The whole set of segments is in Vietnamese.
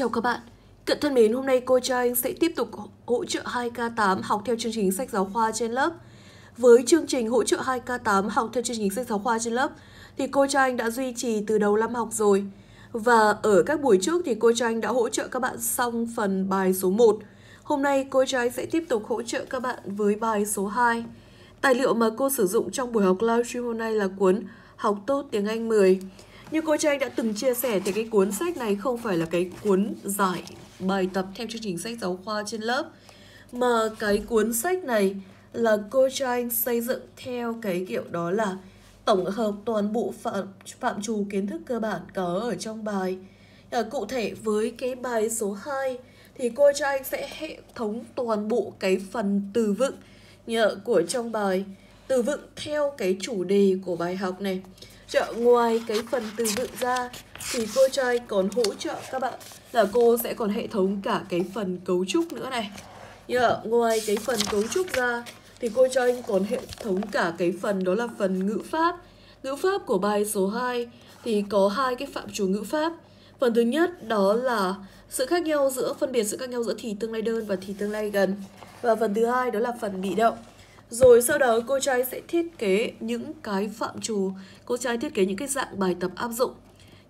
Chào các bạn! Cận thân mến, hôm nay cô cho anh sẽ tiếp tục hỗ trợ 2K8 học theo chương trình sách giáo khoa trên lớp. Với chương trình hỗ trợ 2K8 học theo chương trình sách giáo khoa trên lớp thì cô cho anh đã duy trì từ đầu năm học rồi. Và ở các buổi trước thì cô cho anh đã hỗ trợ các bạn xong phần bài số 1. Hôm nay cô cho anh sẽ tiếp tục hỗ trợ các bạn với bài số 2. Tài liệu mà cô sử dụng trong buổi học livestream hôm nay là cuốn Học tốt tiếng Anh 10. Như cô Trang đã từng chia sẻ thì cái cuốn sách này không phải là cái cuốn giải bài tập theo chương trình sách giáo khoa trên lớp mà cái cuốn sách này là cô Trang xây dựng theo cái kiểu đó là tổng hợp toàn bộ phạm, phạm trù kiến thức cơ bản có ở trong bài. À, cụ thể với cái bài số 2 thì cô cho sẽ hệ thống toàn bộ cái phần từ vựng nhờ của trong bài từ vựng theo cái chủ đề của bài học này trợ ngoài cái phần từ vựng ra thì cô Choi còn hỗ trợ các bạn là cô sẽ còn hệ thống cả cái phần cấu trúc nữa này. Nhờ ngoài cái phần cấu trúc ra thì cô cho anh còn hệ thống cả cái phần đó là phần ngữ pháp. Ngữ pháp của bài số 2 thì có hai cái phạm chủ ngữ pháp. Phần thứ nhất đó là sự khác nhau giữa phân biệt sự khác nhau giữa thì tương lai đơn và thì tương lai gần. Và phần thứ hai đó là phần bị động. Rồi sau đó cô trai sẽ thiết kế những cái phạm trù, cô trai thiết kế những cái dạng bài tập áp dụng.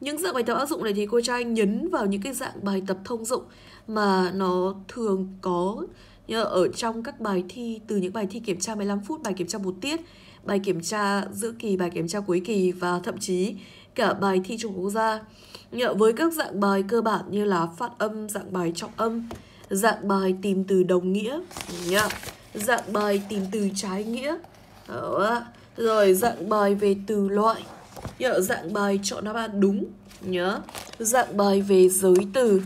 Những dạng bài tập áp dụng này thì cô trai nhấn vào những cái dạng bài tập thông dụng mà nó thường có như ở trong các bài thi từ những bài thi kiểm tra 15 phút, bài kiểm tra một tiết, bài kiểm tra giữa kỳ, bài kiểm tra cuối kỳ và thậm chí cả bài thi trung quốc gia. Như với các dạng bài cơ bản như là phát âm, dạng bài trọng âm, dạng bài tìm từ đồng nghĩa. Như Dạng bài tìm từ trái nghĩa Đó. Rồi dạng bài về từ loại Nhớ dạng bài chọn đáp án đúng Nhớ Dạng bài về giới từ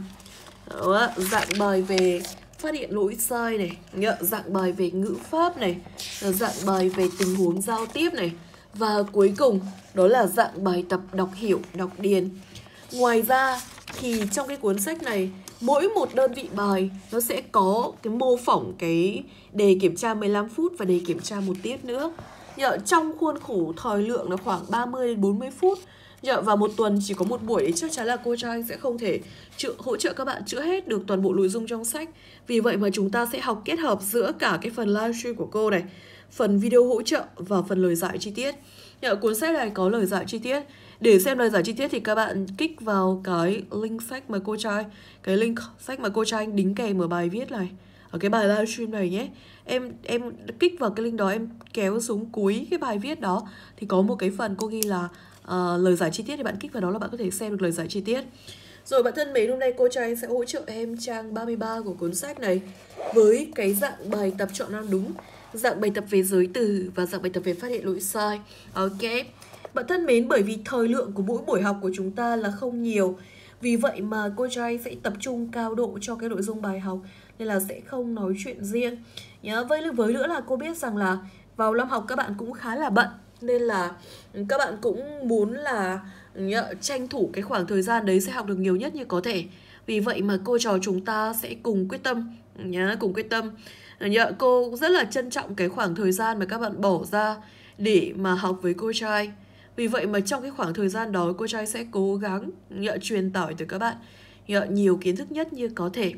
Đó. Dạng bài về phát hiện lỗi sai này Nhớ dạng bài về ngữ pháp này Dạng bài về tình huống giao tiếp này Và cuối cùng Đó là dạng bài tập đọc hiểu, đọc điền Ngoài ra thì trong cái cuốn sách này mỗi một đơn vị bài nó sẽ có cái mô phỏng cái đề kiểm tra 15 phút và đề kiểm tra một tiết nữa. Nhờ trong khuôn khổ thời lượng là khoảng 30 đến 40 phút. Nhờ và một tuần chỉ có một buổi đấy chắc chắn là cô Trang sẽ không thể chữ, hỗ trợ các bạn chữa hết được toàn bộ nội dung trong sách. Vì vậy mà chúng ta sẽ học kết hợp giữa cả cái phần livestream của cô này, phần video hỗ trợ và phần lời giải chi tiết. Nhờ dạ, cuốn sách này có lời giải chi tiết. Để xem lời giải chi tiết thì các bạn kích vào cái link sách mà cô trai, cái link sách mà cô trai anh đính kèm ở bài viết này, ở cái bài livestream này nhé. Em em kích vào cái link đó em kéo xuống cuối cái bài viết đó thì có một cái phần cô ghi là uh, lời giải chi tiết thì bạn kích vào đó là bạn có thể xem được lời giải chi tiết. Rồi bạn thân mến, hôm nay cô trai anh sẽ hỗ trợ em trang 33 của cuốn sách này với cái dạng bài tập chọn năng đúng dạng bài tập về giới từ và dạng bài tập về phát hiện lỗi sai. Ok. Bạn thân mến, bởi vì thời lượng của mỗi buổi học của chúng ta là không nhiều, vì vậy mà cô trai sẽ tập trung cao độ cho cái nội dung bài học nên là sẽ không nói chuyện riêng. Nhá, với với nữa là cô biết rằng là vào năm học các bạn cũng khá là bận nên là các bạn cũng muốn là nhá, tranh thủ cái khoảng thời gian đấy sẽ học được nhiều nhất như có thể. Vì vậy mà cô trò chúng ta sẽ cùng quyết tâm nhá, cùng quyết tâm Ờ, nhớ cô rất là trân trọng cái khoảng thời gian mà các bạn bỏ ra để mà học với cô trai vì vậy mà trong cái khoảng thời gian đó cô trai sẽ cố gắng nhờ truyền tải từ các bạn nhờ nhiều kiến thức nhất như có thể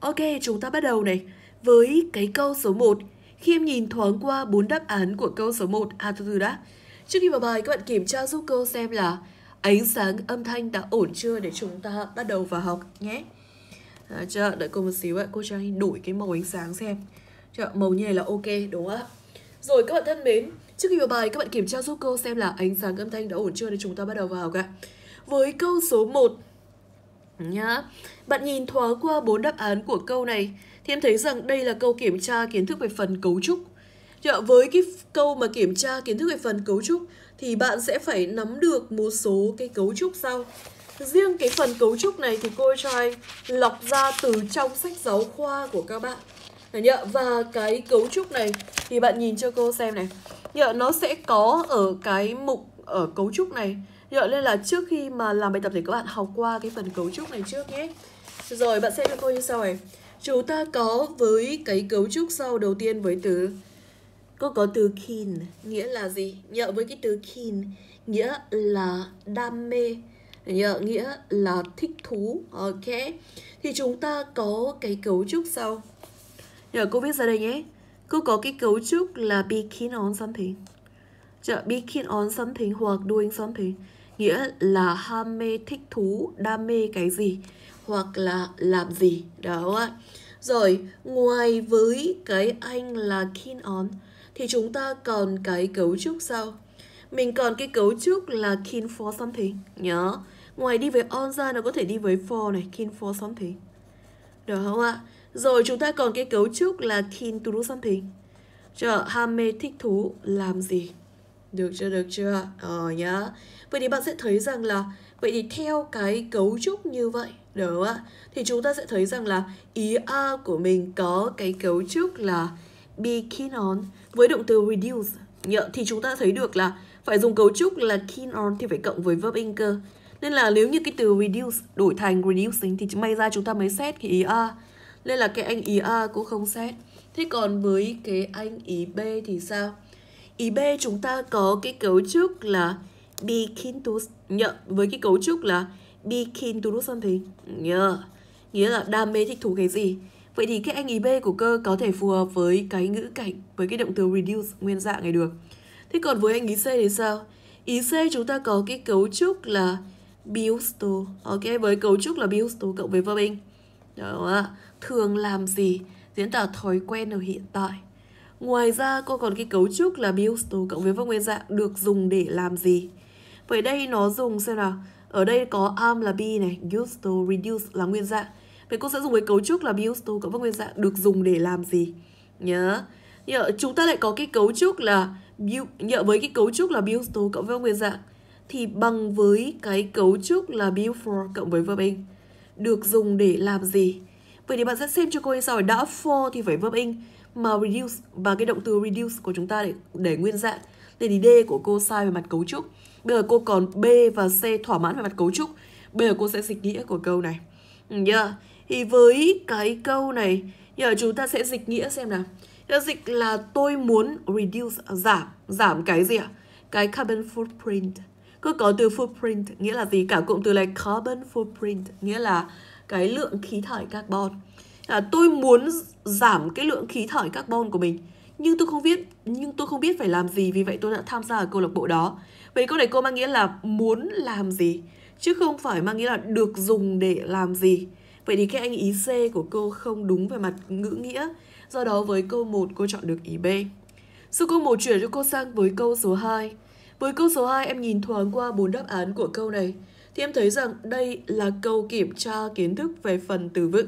ok chúng ta bắt đầu này với cái câu số 1 khi em nhìn thoáng qua bốn đáp án của câu số 1 à từ từ đã trước khi vào bài các bạn kiểm tra giúp cô xem là ánh sáng âm thanh đã ổn chưa để chúng ta bắt đầu vào học nhé à, chờ đợi cô một xíu ạ cô cho anh đổi cái màu ánh sáng xem chưa, màu như này là ok đúng không ạ? Rồi các bạn thân mến, trước khi vào bài các bạn kiểm tra giúp cô xem là ánh sáng âm thanh đã ổn chưa để chúng ta bắt đầu vào học ạ. Với câu số 1 nhá, bạn nhìn thoáng qua bốn đáp án của câu này thì em thấy rằng đây là câu kiểm tra kiến thức về phần cấu trúc. Chưa, dạ, với cái câu mà kiểm tra kiến thức về phần cấu trúc thì bạn sẽ phải nắm được một số cái cấu trúc sau. Riêng cái phần cấu trúc này thì cô cho trai lọc ra từ trong sách giáo khoa của các bạn. Được nhớ Và cái cấu trúc này thì bạn nhìn cho cô xem này. Nhớ nó sẽ có ở cái mục ở cấu trúc này. Nhớ nên là trước khi mà làm bài tập thì các bạn học qua cái phần cấu trúc này trước nhé. Rồi bạn xem cho cô như sau này. Chúng ta có với cái cấu trúc sau đầu tiên với từ Cô có từ keen nghĩa là gì? Nhớ với cái từ keen nghĩa là đam mê nhớ nghĩa là thích thú ok thì chúng ta có cái cấu trúc sau rồi cô viết ra đây nhé. Cô có cái cấu trúc là be keen on something. Chợ dạ, be keen on something hoặc doing something nghĩa là ham mê thích thú đam mê cái gì hoặc là làm gì đó ạ rồi ngoài với cái anh là keen on thì chúng ta còn cái cấu trúc sau mình còn cái cấu trúc là keen for something nhớ ngoài đi với on ra nó có thể đi với for này keen for something được không ạ rồi chúng ta còn cái cấu trúc là keen to do something. Chưa? Ham mê thích thú làm gì? Được chưa? Được chưa? Ờ nhá. Vậy thì bạn sẽ thấy rằng là vậy thì theo cái cấu trúc như vậy, được không ạ? Thì chúng ta sẽ thấy rằng là ý a của mình có cái cấu trúc là be keen on với động từ reduce. Nhờ, thì chúng ta thấy được là phải dùng cấu trúc là keen on thì phải cộng với verb in Nên là nếu như cái từ reduce đổi thành reducing thì may ra chúng ta mới xét cái ý a nên là cái anh ý A cũng không xét thế còn với cái anh ý B thì sao ý B chúng ta có cái cấu trúc là be to nhận với cái cấu trúc là be to bikintus something yeah. nghĩa là đam mê thích thú cái gì Vậy thì cái anh ý B của cơ có thể phù hợp với cái ngữ cảnh, với cái động từ reduce nguyên dạng này được. Thế còn với anh ý C thì sao? Ý C chúng ta có cái cấu trúc là build to, ok, với cấu trúc là build to cộng với verb in. Đó, thường làm gì diễn tả thói quen ở hiện tại. Ngoài ra cô còn cái cấu trúc là to cộng với phong nguyên dạng được dùng để làm gì. Vậy đây nó dùng xem nào. Ở đây có am là be này, used to reduce là nguyên dạng. Vậy cô sẽ dùng cái cấu trúc là to cộng với nguyên dạng được dùng để làm gì. Nhớ. Nhớ chúng ta lại có cái cấu trúc là nhớ với cái cấu trúc là to cộng với nguyên dạng thì bằng với cái cấu trúc là for cộng với verb in được dùng để làm gì. Vậy thì bạn sẽ xem cho cô ấy rồi đã for thì phải verb in mà reduce và cái động từ reduce của chúng ta để, để nguyên dạng. Để thì D của cô sai về mặt cấu trúc. Bây giờ cô còn B và C thỏa mãn về mặt cấu trúc. Bây giờ cô sẽ dịch nghĩa của câu này. Yeah. Ừ, thì với cái câu này, giờ chúng ta sẽ dịch nghĩa xem nào. Đã dịch là tôi muốn reduce, giảm, giảm cái gì ạ? Cái carbon footprint. Cứ có từ footprint nghĩa là gì? Cả cụm từ này carbon footprint nghĩa là cái lượng khí thải carbon. À, tôi muốn giảm cái lượng khí thải carbon của mình nhưng tôi không biết nhưng tôi không biết phải làm gì vì vậy tôi đã tham gia ở câu lạc bộ đó vậy câu này cô mang nghĩa là muốn làm gì chứ không phải mang nghĩa là được dùng để làm gì vậy thì cái anh ý C của cô không đúng về mặt ngữ nghĩa do đó với câu 1 cô chọn được ý B sau câu 1 chuyển cho cô sang với câu số 2 với câu số 2, em nhìn thoáng qua bốn đáp án của câu này, thì em thấy rằng đây là câu kiểm tra kiến thức về phần từ vựng.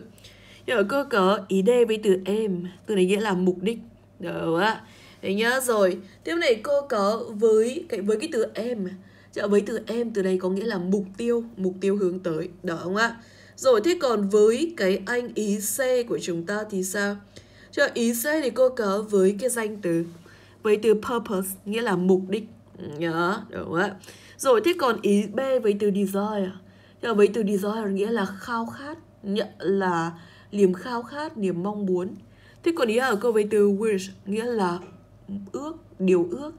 Nhưng cơ có ý đề với từ em, từ này nghĩa là mục đích. Đó ạ. Đấy nhá, rồi. Tiếp này cô có với cái với cái từ em. Chợ dạ, với từ em từ này có nghĩa là mục tiêu, mục tiêu hướng tới. Đó không ạ? Rồi thế còn với cái anh ý C của chúng ta thì sao? Chợ dạ, ý C thì cô có với cái danh từ với từ purpose nghĩa là mục đích Ừ, nhớ đúng á rồi thế còn ý b với từ desire nhưng à? với từ desire nghĩa là khao khát nhận là niềm khao khát niềm mong muốn thế còn ý ở câu với từ wish nghĩa là ước điều ước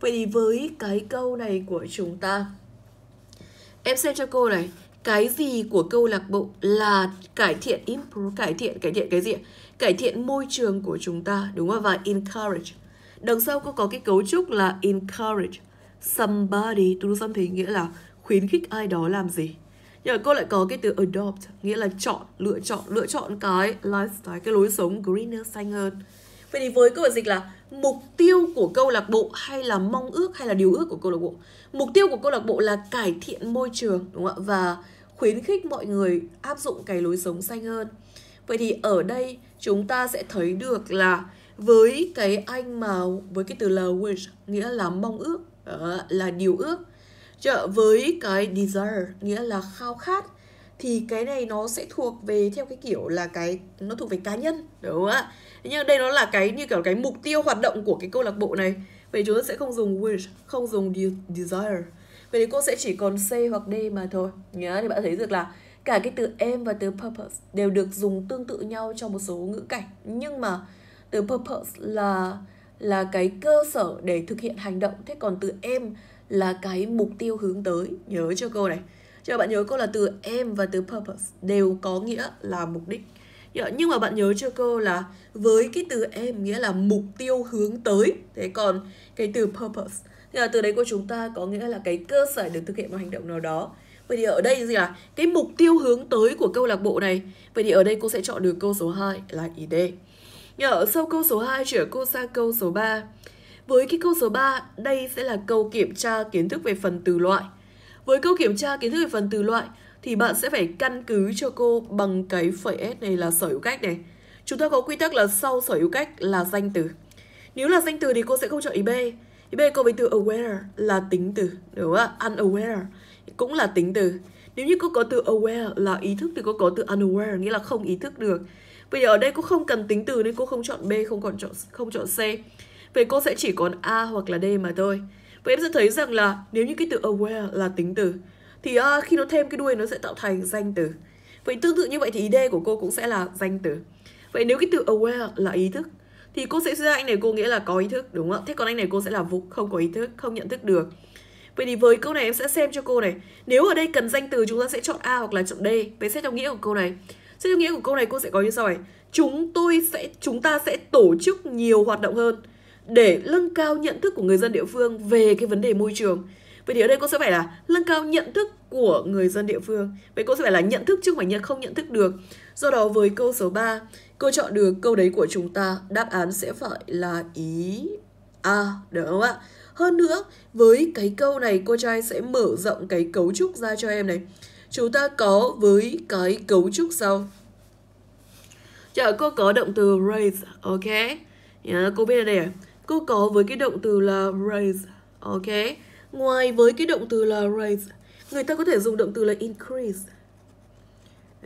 vậy thì với cái câu này của chúng ta em xem cho cô này cái gì của câu lạc bộ là cải thiện improve cải thiện cải thiện cái gì cải thiện môi trường của chúng ta đúng không và encourage Đằng sau cô có cái cấu trúc là encourage somebody to do something nghĩa là khuyến khích ai đó làm gì. Nhưng mà cô lại có cái từ adopt nghĩa là chọn, lựa chọn, lựa chọn cái lifestyle, cái lối sống greener xanh hơn. Vậy thì với câu bản dịch là mục tiêu của câu lạc bộ hay là mong ước hay là điều ước của câu lạc bộ? Mục tiêu của câu lạc bộ là cải thiện môi trường đúng không ạ? Và khuyến khích mọi người áp dụng cái lối sống xanh hơn. Vậy thì ở đây chúng ta sẽ thấy được là với cái anh mà với cái từ là wish nghĩa là mong ước ờ, là điều ước chợ với cái desire nghĩa là khao khát thì cái này nó sẽ thuộc về theo cái kiểu là cái nó thuộc về cá nhân đúng không ạ nhưng đây nó là cái như kiểu cái mục tiêu hoạt động của cái câu lạc bộ này vậy chúng ta sẽ không dùng wish không dùng desire vậy thì cô sẽ chỉ còn c hoặc d mà thôi nhớ thì bạn thấy được là cả cái từ em và từ purpose đều được dùng tương tự nhau trong một số ngữ cảnh nhưng mà từ purpose là là cái cơ sở để thực hiện hành động thế còn từ em là cái mục tiêu hướng tới nhớ cho cô này cho bạn nhớ cô là từ em và từ purpose đều có nghĩa là mục đích nhưng mà bạn nhớ cho cô là với cái từ em nghĩa là mục tiêu hướng tới thế còn cái từ purpose thì là từ đấy của chúng ta có nghĩa là cái cơ sở để thực hiện một hành động nào đó Vậy thì ở đây gì là cái mục tiêu hướng tới của câu lạc bộ này Vậy thì ở đây cô sẽ chọn được câu số 2 là ID nhờ ở sau câu số 2 chuyển cô sang câu số 3. Với cái câu số 3, đây sẽ là câu kiểm tra kiến thức về phần từ loại. Với câu kiểm tra kiến thức về phần từ loại thì bạn sẽ phải căn cứ cho cô bằng cái phẩy S này là sở hữu cách này. Chúng ta có quy tắc là sau sở hữu cách là danh từ. Nếu là danh từ thì cô sẽ không chọn ý B. Ý B cô với từ aware là tính từ, đúng không ạ? Unaware cũng là tính từ. Nếu như cô có từ aware là ý thức thì cô có từ unaware nghĩa là không ý thức được. Bây giờ ở đây cô không cần tính từ nên cô không chọn B, không còn chọn không chọn C. Vậy cô sẽ chỉ còn A hoặc là D mà thôi. Vậy em sẽ thấy rằng là nếu như cái từ aware là tính từ thì uh, khi nó thêm cái đuôi nó sẽ tạo thành danh từ. Vậy tương tự như vậy thì ý D của cô cũng sẽ là danh từ. Vậy nếu cái từ aware là ý thức thì cô sẽ ra anh này cô nghĩa là có ý thức đúng không Thế còn anh này cô sẽ là vụ không có ý thức, không nhận thức được. Vậy thì với câu này em sẽ xem cho cô này Nếu ở đây cần danh từ chúng ta sẽ chọn A hoặc là chọn D Vậy xét theo nghĩa của câu này sự nghĩa của câu này cô sẽ có như sau này. Chúng tôi sẽ chúng ta sẽ tổ chức nhiều hoạt động hơn để nâng cao nhận thức của người dân địa phương về cái vấn đề môi trường. Vậy thì ở đây cô sẽ phải là nâng cao nhận thức của người dân địa phương. Vậy cô sẽ phải là nhận thức chứ không phải nhận không nhận thức được. Do đó với câu số 3, cô chọn được câu đấy của chúng ta, đáp án sẽ phải là ý A, à, được không ạ? Hơn nữa, với cái câu này cô trai sẽ mở rộng cái cấu trúc ra cho em này chúng ta có với cái cấu trúc sau. Chờ dạ, cô có động từ raise, ok? Yeah, dạ, cô biết là đây à? Cô có với cái động từ là raise, ok? Ngoài với cái động từ là raise, người ta có thể dùng động từ là increase.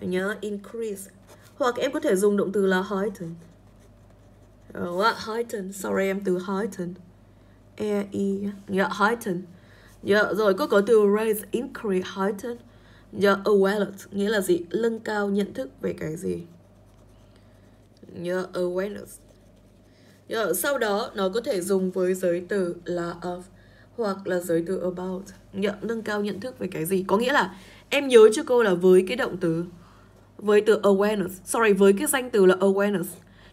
Nhớ, dạ, increase. Hoặc em có thể dùng động từ là heighten. Oh, what? Heighten. Sorry, em từ heighten. E-I. Yeah, heighten. Yeah, rồi cô có từ raise, increase, heighten. You're awareness nghĩa là gì? Lưng cao nhận thức về cái gì? You're awareness. Yeah, sau đó nó có thể dùng với giới từ là of hoặc là giới từ about. Nhận nâng cao nhận thức về cái gì? Có nghĩa là em nhớ cho cô là với cái động từ với từ awareness, sorry với cái danh từ là awareness.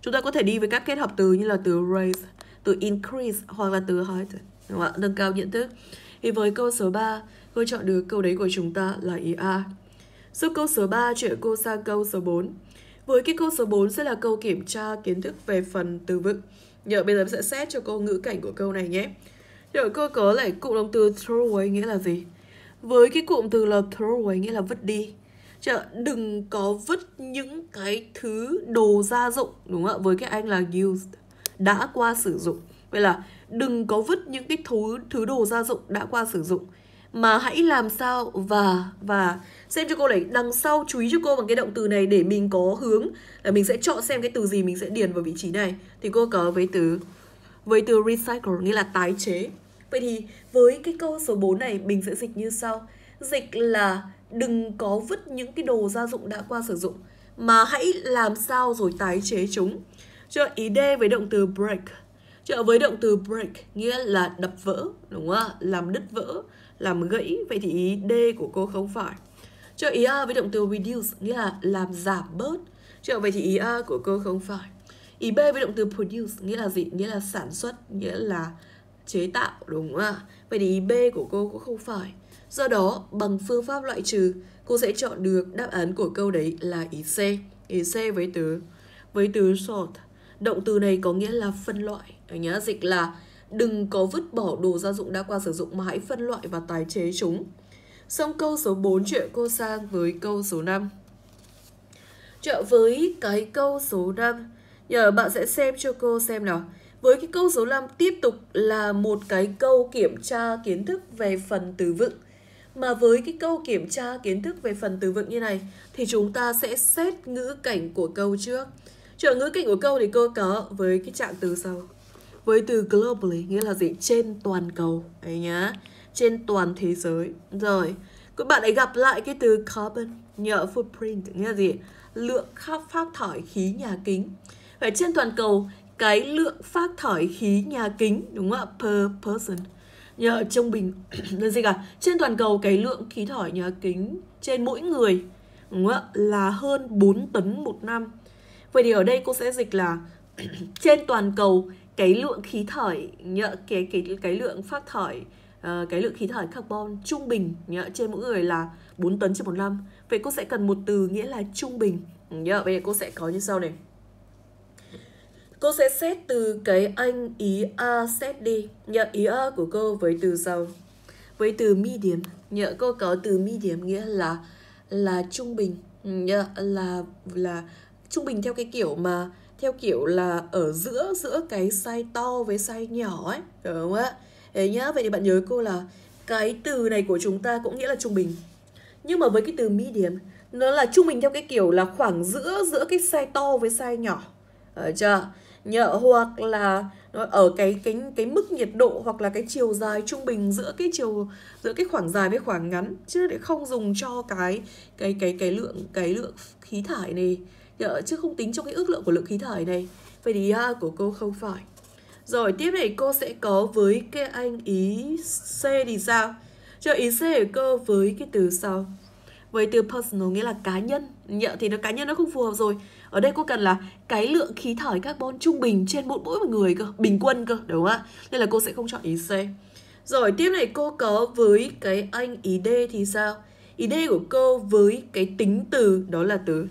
Chúng ta có thể đi với các kết hợp từ như là từ raise, từ increase hoặc là từ height. Đúng không ạ? Nâng cao nhận thức. Thì với câu số 3 tôi chọn được câu đấy của chúng ta là ý A. Giúp câu số 3 chuyển cô sang câu số 4. Với cái câu số 4 sẽ là câu kiểm tra kiến thức về phần từ vựng. Nhờ bây giờ sẽ xét cho cô ngữ cảnh của câu này nhé. Nhờ cô có lại cụm động từ throw away nghĩa là gì? Với cái cụm từ là throw away nghĩa là vứt đi. Chợ đừng có vứt những cái thứ đồ gia dụng đúng không ạ? Với cái anh là used đã qua sử dụng. Vậy là đừng có vứt những cái thứ thứ đồ gia dụng đã qua sử dụng mà hãy làm sao và và xem cho cô này đằng sau chú ý cho cô bằng cái động từ này để mình có hướng là mình sẽ chọn xem cái từ gì mình sẽ điền vào vị trí này thì cô có với từ với từ recycle nghĩa là tái chế vậy thì với cái câu số 4 này mình sẽ dịch như sau dịch là đừng có vứt những cái đồ gia dụng đã qua sử dụng mà hãy làm sao rồi tái chế chúng cho ý đê với động từ break trợ với động từ break nghĩa là đập vỡ đúng không ạ làm đứt vỡ làm gãy vậy thì ý D của cô không phải chưa ý A với động từ reduce nghĩa là làm giảm bớt chưa vậy thì ý A của cô không phải ý B với động từ produce nghĩa là gì nghĩa là sản xuất nghĩa là chế tạo đúng không ạ vậy thì ý B của cô cũng không phải do đó bằng phương pháp loại trừ cô sẽ chọn được đáp án của câu đấy là ý C ý C với từ với từ sort động từ này có nghĩa là phân loại nhớ dịch là Đừng có vứt bỏ đồ gia dụng đã qua sử dụng mà hãy phân loại và tái chế chúng. Xong câu số 4 chuyện cô sang với câu số 5. Trợ với cái câu số 5, nhờ bạn sẽ xem cho cô xem nào. Với cái câu số 5 tiếp tục là một cái câu kiểm tra kiến thức về phần từ vựng. Mà với cái câu kiểm tra kiến thức về phần từ vựng như này thì chúng ta sẽ xét ngữ cảnh của câu trước. Trợ ngữ cảnh của câu thì cô có với cái trạng từ sau với từ globally nghĩa là gì trên toàn cầu đấy nhá trên toàn thế giới rồi các bạn ấy gặp lại cái từ carbon nhựa footprint nghĩa là gì lượng khắp phát thải khí nhà kính phải trên toàn cầu cái lượng phát thải khí nhà kính đúng không ạ per person nhờ trung bình là gì cả trên toàn cầu cái lượng khí thải nhà kính trên mỗi người đúng không ạ là hơn 4 tấn một năm vậy thì ở đây cô sẽ dịch là trên toàn cầu cái lượng khí thải nhựa cái cái cái lượng phát thải uh, cái lượng khí thải carbon trung bình nhựa trên mỗi người là 4 tấn trên một năm vậy cô sẽ cần một từ nghĩa là trung bình ừ, nhớ bây giờ cô sẽ có như sau này cô sẽ xét từ cái anh ý a xét đi nhớ ý a của cô với từ sau với từ medium nhớ cô có từ medium nghĩa là là trung bình ừ, nhớ là là trung bình theo cái kiểu mà theo kiểu là ở giữa giữa cái size to với size nhỏ ấy hiểu không ạ thế nhá vậy thì bạn nhớ cô là cái từ này của chúng ta cũng nghĩa là trung bình nhưng mà với cái từ medium nó là trung bình theo cái kiểu là khoảng giữa giữa cái size to với size nhỏ ở ờ, chưa nhờ hoặc là ở cái cái cái mức nhiệt độ hoặc là cái chiều dài trung bình giữa cái chiều giữa cái khoảng dài với khoảng ngắn chứ để không dùng cho cái cái cái cái lượng cái lượng khí thải này chứ không tính trong cái ước lượng của lượng khí thải này vậy thì a à, của cô không phải rồi tiếp này cô sẽ có với cái anh ý c thì sao cho ý c của cô với cái từ sau với từ personal nghĩa là cá nhân nhợ thì nó cá nhân nó không phù hợp rồi ở đây cô cần là cái lượng khí thải carbon trung bình trên mỗi mỗi một người cơ bình quân cơ đúng không ạ nên là cô sẽ không chọn ý c rồi tiếp này cô có với cái anh ý d thì sao ý d của cô với cái tính từ đó là từ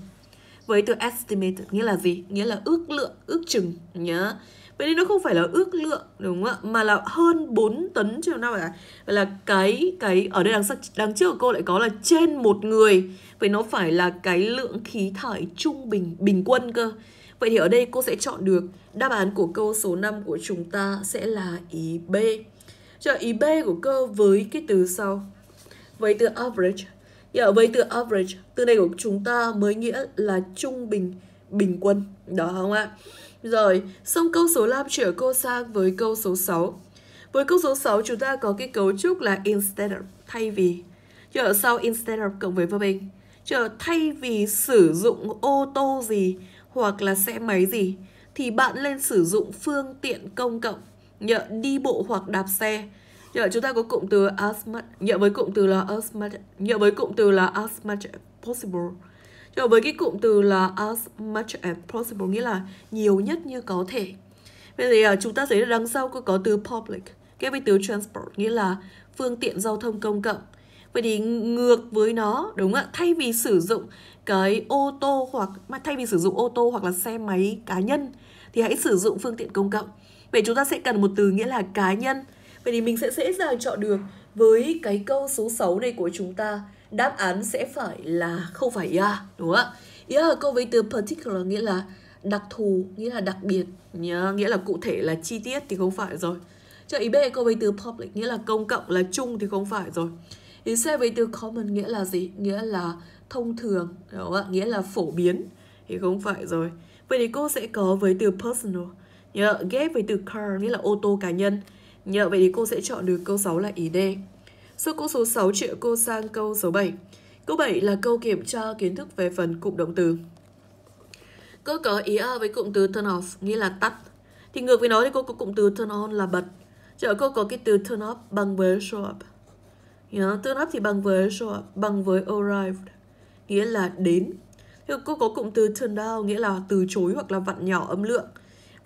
với từ estimate nghĩa là gì nghĩa là ước lượng ước chừng nhớ vậy nên nó không phải là ước lượng đúng không ạ mà là hơn 4 tấn chứ nào vậy là cái cái ở đây đằng đằng trước của cô lại có là trên một người vậy nó phải là cái lượng khí thải trung bình bình quân cơ vậy thì ở đây cô sẽ chọn được đáp án của câu số 5 của chúng ta sẽ là ý B cho ý B của cơ với cái từ sau với từ average ở dạ, với từ average, từ này của chúng ta mới nghĩa là trung bình, bình quân. Đó không ạ? Rồi, xong câu số 5 chuyển cô sang với câu số 6. Với câu số 6 chúng ta có cái cấu trúc là instead of, thay vì. Chứ sau instead of cộng với verb in. Chứ thay vì sử dụng ô tô gì hoặc là xe máy gì thì bạn nên sử dụng phương tiện công cộng, nhờ đi bộ hoặc đạp xe như vậy chúng ta có cụm từ as much nhựa với cụm từ là as much nhựa với cụm từ là as much as possible nhưng với cái cụm từ là as much as possible nghĩa là nhiều nhất như có thể Vậy thì à, chúng ta thấy đằng sau có, có từ public ghép với từ transport nghĩa là phương tiện giao thông công cộng Vậy thì ngược với nó đúng không ạ? Thay vì sử dụng cái ô tô hoặc mà thay vì sử dụng ô tô hoặc là xe máy cá nhân thì hãy sử dụng phương tiện công cộng. Vậy chúng ta sẽ cần một từ nghĩa là cá nhân Vậy thì mình sẽ dễ dàng chọn được với cái câu số 6 này của chúng ta. Đáp án sẽ phải là không phải yeah, đúng không ạ? Yeah, câu với từ particular nghĩa là đặc thù, nghĩa là đặc biệt. Yeah, nghĩa là cụ thể là chi tiết thì không phải rồi. Cho ý B câu với từ public nghĩa là công cộng là chung thì không phải rồi. Ý C với từ common nghĩa là gì? Nghĩa là thông thường, đúng không ạ? Nghĩa là phổ biến thì không phải rồi. Vậy thì cô sẽ có với từ personal. Yeah, ghép với từ car nghĩa là ô tô cá nhân. Nhờ vậy thì cô sẽ chọn được câu 6 là ý D. Sau câu số 6 triệu cô sang câu số 7. Câu 7 là câu kiểm tra kiến thức về phần cụm động từ. Cô có ý A với cụm từ turn off nghĩa là tắt. Thì ngược với nó thì cô có cụm từ turn on là bật. Chợ cô có cái từ turn off bằng với show up. Yeah, turn off thì bằng với show up, bằng với arrived nghĩa là đến. Thì cô có cụm từ turn down nghĩa là từ chối hoặc là vặn nhỏ âm lượng.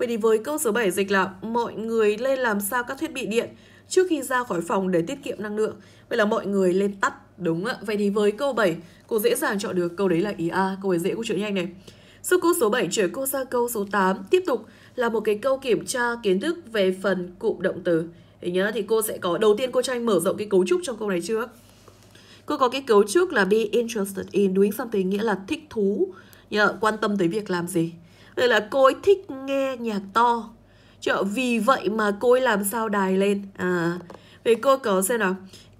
Vậy thì với câu số 7 dịch là mọi người lên làm sao các thiết bị điện trước khi ra khỏi phòng để tiết kiệm năng lượng. Vậy là mọi người lên tắt, đúng ạ. Vậy thì với câu 7, cô dễ dàng chọn được câu đấy là ý A, câu ấy dễ cô chọn nhanh này. Sau câu số 7 chuyển cô ra câu số 8, tiếp tục là một cái câu kiểm tra kiến thức về phần cụm động từ. Thì nhớ thì cô sẽ có, đầu tiên cô cho anh mở rộng cái cấu trúc trong câu này trước. Cô có cái cấu trúc là be interested in, doing something nghĩa là thích thú, nhớ quan tâm tới việc làm gì. Nên là cô ấy thích nghe nhạc to Chứ vì vậy mà cô ấy làm sao đài lên à Vậy cô có xem nào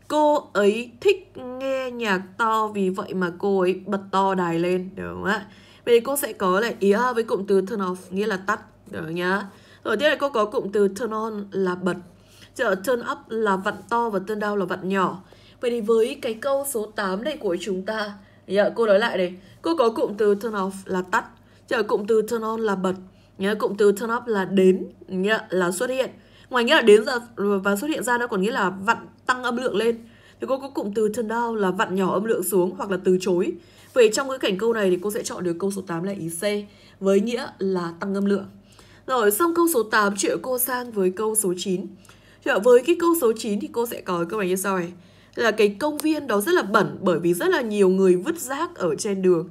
Cô ấy thích nghe nhạc to Vì vậy mà cô ấy bật to đài lên Đúng không ạ Vậy cô sẽ có lại ý với cụm từ turn off Nghĩa là tắt Được nhá Rồi tiếp là cô có cụm từ turn on là bật Chợ turn up là vặn to và turn down là vặn nhỏ Vậy thì với cái câu số 8 này của chúng ta yeah, dạ, Cô nói lại đây, Cô có cụm từ turn off là tắt thì cụm từ turn on là bật, nhá, cụm từ turn off là đến, nhá, là xuất hiện. Ngoài nghĩa là đến ra và xuất hiện ra nó còn nghĩa là vặn tăng âm lượng lên. Thì cô có cụm từ turn down là vặn nhỏ âm lượng xuống hoặc là từ chối. Vậy trong cái cảnh câu này thì cô sẽ chọn được câu số 8 là ý C với nghĩa là tăng âm lượng. Rồi xong câu số 8 chuyện cô sang với câu số 9. Rồi, với cái câu số 9 thì cô sẽ có câu này như sau này. Là cái công viên đó rất là bẩn bởi vì rất là nhiều người vứt rác ở trên đường.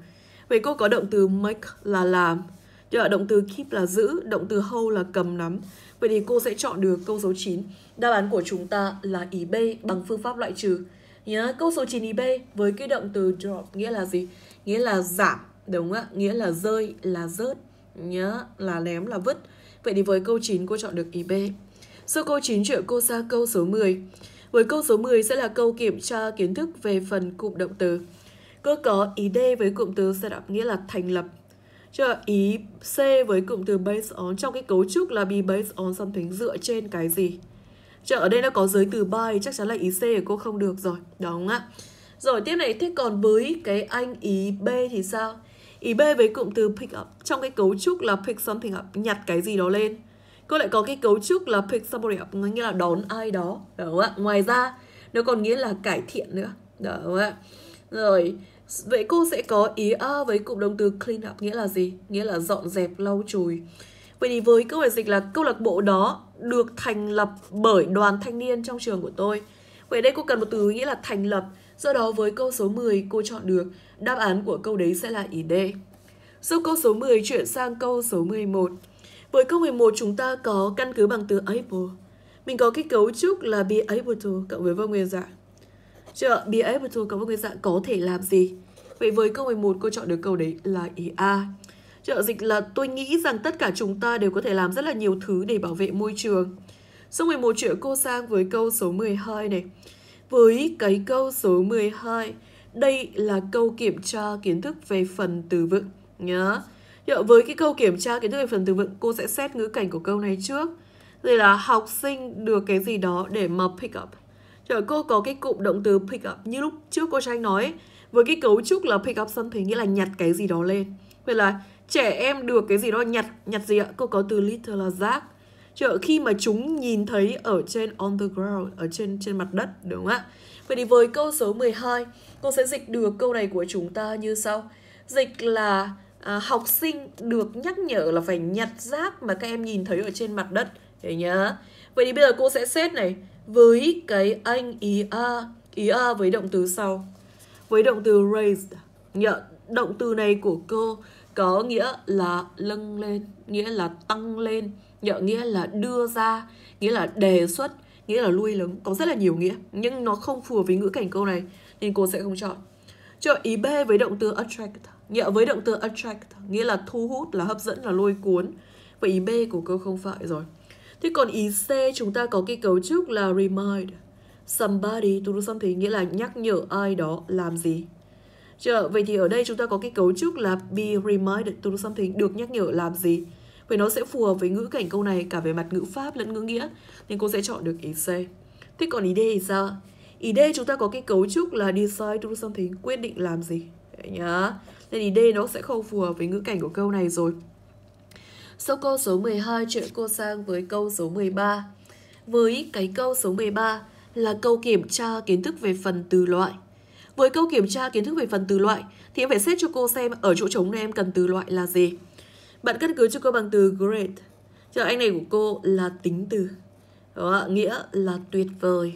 Vậy cô có động từ make là làm, Giờ động từ keep là giữ, động từ hold là cầm nắm. Vậy thì cô sẽ chọn được câu số 9. Đáp án của chúng ta là ý B bằng phương pháp loại trừ. nhớ câu số 9 ý B với cái động từ drop nghĩa là gì? Nghĩa là giảm, đúng không ạ? Nghĩa là rơi, là rớt, nhớ là ném, là vứt. Vậy thì với câu 9 cô chọn được ý B. Sau câu 9 chuyển cô sang câu số 10. Với câu số 10 sẽ là câu kiểm tra kiến thức về phần cụm động từ cơ có ý D với cụm từ setup nghĩa là thành lập. Chưa ý C với cụm từ based on trong cái cấu trúc là be based on something dựa trên cái gì. Chưa ở đây nó có giới từ by chắc chắn là ý C của cô không được rồi, đúng không ạ? Rồi tiếp này thế còn với cái anh ý B thì sao? Ý B với cụm từ pick up trong cái cấu trúc là pick something up, nhặt cái gì đó lên. Cô lại có cái cấu trúc là pick somebody up, nghĩa là đón ai đó, đúng không ạ? Ngoài ra nó còn nghĩa là cải thiện nữa, đúng không ạ? Rồi, vậy cô sẽ có ý a với cụm động từ clean up nghĩa là gì? Nghĩa là dọn dẹp, lau chùi. Vậy thì với câu hỏi dịch là câu lạc bộ đó được thành lập bởi đoàn thanh niên trong trường của tôi. Vậy đây cô cần một từ nghĩa là thành lập. Do đó với câu số 10 cô chọn được đáp án của câu đấy sẽ là ý D. Sau câu số 10 chuyển sang câu số 11. Với câu 11 chúng ta có căn cứ bằng từ able. Mình có cái cấu trúc là be able to cộng với vô vâng nguyên dạng. Chưa, be able to có một cái dạng có thể làm gì. Vậy với câu 11 cô chọn được câu đấy là ý A. chợ dịch là tôi nghĩ rằng tất cả chúng ta đều có thể làm rất là nhiều thứ để bảo vệ môi trường. Số 11 chuyển cô sang với câu số 12 này. Với cái câu số 12, đây là câu kiểm tra kiến thức về phần từ vựng nhớ. chợ với cái câu kiểm tra kiến thức về phần từ vựng, cô sẽ xét ngữ cảnh của câu này trước. Rồi là học sinh được cái gì đó để mà pick up rồi cô có cái cụm động từ pick up như lúc trước cô Trang nói với cái cấu trúc là pick up something nghĩa là nhặt cái gì đó lên vậy là trẻ em được cái gì đó nhặt nhặt gì ạ cô có từ little là rác chứ khi mà chúng nhìn thấy ở trên on the ground ở trên trên mặt đất đúng không ạ vậy thì với câu số 12 cô sẽ dịch được câu này của chúng ta như sau dịch là à, học sinh được nhắc nhở là phải nhặt rác mà các em nhìn thấy ở trên mặt đất đấy nhá vậy thì bây giờ cô sẽ xét này với cái anh ý a ý a với động từ sau với động từ raised nhận động từ này của cô có nghĩa là lâng lên nghĩa là tăng lên nhận nghĩa là đưa ra nghĩa là đề xuất nghĩa là lui lứng có rất là nhiều nghĩa nhưng nó không phù hợp với ngữ cảnh câu này nên cô sẽ không chọn cho ý b với động từ attract nhận với động từ attract nghĩa là thu hút là hấp dẫn là lôi cuốn vậy ý b của cô không phải rồi Thế còn ý C chúng ta có cái cấu trúc là remind. Somebody to do something nghĩa là nhắc nhở ai đó làm gì. Chưa? Vậy thì ở đây chúng ta có cái cấu trúc là be reminded to do something, được nhắc nhở làm gì. Vậy nó sẽ phù hợp với ngữ cảnh câu này cả về mặt ngữ pháp lẫn ngữ nghĩa. Nên cô sẽ chọn được ý C. Thế còn ý D thì sao? Ý D chúng ta có cái cấu trúc là decide to do something, quyết định làm gì. Đấy nhá. Nên ý D nó sẽ không phù hợp với ngữ cảnh của câu này rồi. Sau câu số 12, chuyển cô sang với câu số 13. Với cái câu số 13 là câu kiểm tra kiến thức về phần từ loại. Với câu kiểm tra kiến thức về phần từ loại thì em phải xét cho cô xem ở chỗ trống này em cần từ loại là gì. Bạn căn cứ cho cô bằng từ great. Chờ anh này của cô là tính từ. Đó, nghĩa là tuyệt vời.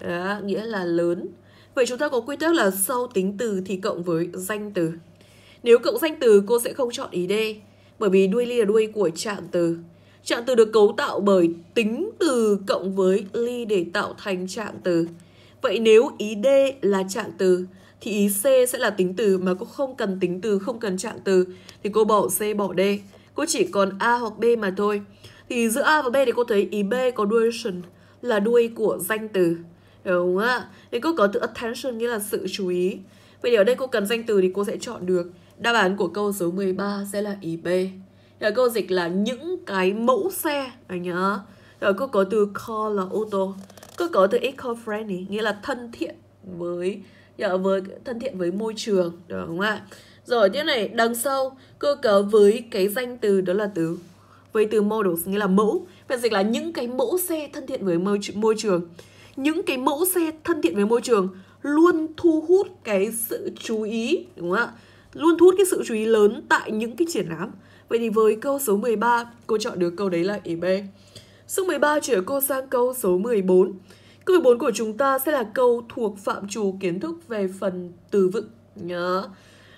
Đó, nghĩa là lớn. Vậy chúng ta có quy tắc là sau tính từ thì cộng với danh từ. Nếu cộng danh từ cô sẽ không chọn ý D bởi vì đuôi ly là đuôi của trạng từ. Trạng từ được cấu tạo bởi tính từ cộng với ly để tạo thành trạng từ. Vậy nếu ý D là trạng từ thì ý C sẽ là tính từ mà cô không cần tính từ, không cần trạng từ thì cô bỏ C bỏ D. Cô chỉ còn A hoặc B mà thôi. Thì giữa A và B thì cô thấy ý B có đuôi duration là đuôi của danh từ. Đúng không ạ? Thì cô có từ attention nghĩa là sự chú ý. Vậy thì ở đây cô cần danh từ thì cô sẽ chọn được Đáp án của câu số 13 sẽ là ý B. Rồi câu dịch là những cái mẫu xe anh nhớ. Rồi cô có từ car là ô tô. Cô có từ eco-friendly nghĩa là thân thiện với dạ, với thân thiện với môi trường đúng không ạ? Rồi tiếp này đằng sau cơ có với cái danh từ đó là từ với từ models nghĩa là mẫu. Vậy dịch là những cái mẫu xe thân thiện với môi, môi trường. Những cái mẫu xe thân thiện với môi trường luôn thu hút cái sự chú ý đúng không ạ? luôn thu hút cái sự chú ý lớn tại những cái triển lãm. Vậy thì với câu số 13, cô chọn được câu đấy là ý B. Số 13 chuyển cô sang câu số 14. Câu 14 của chúng ta sẽ là câu thuộc phạm trù kiến thức về phần từ vựng nhớ.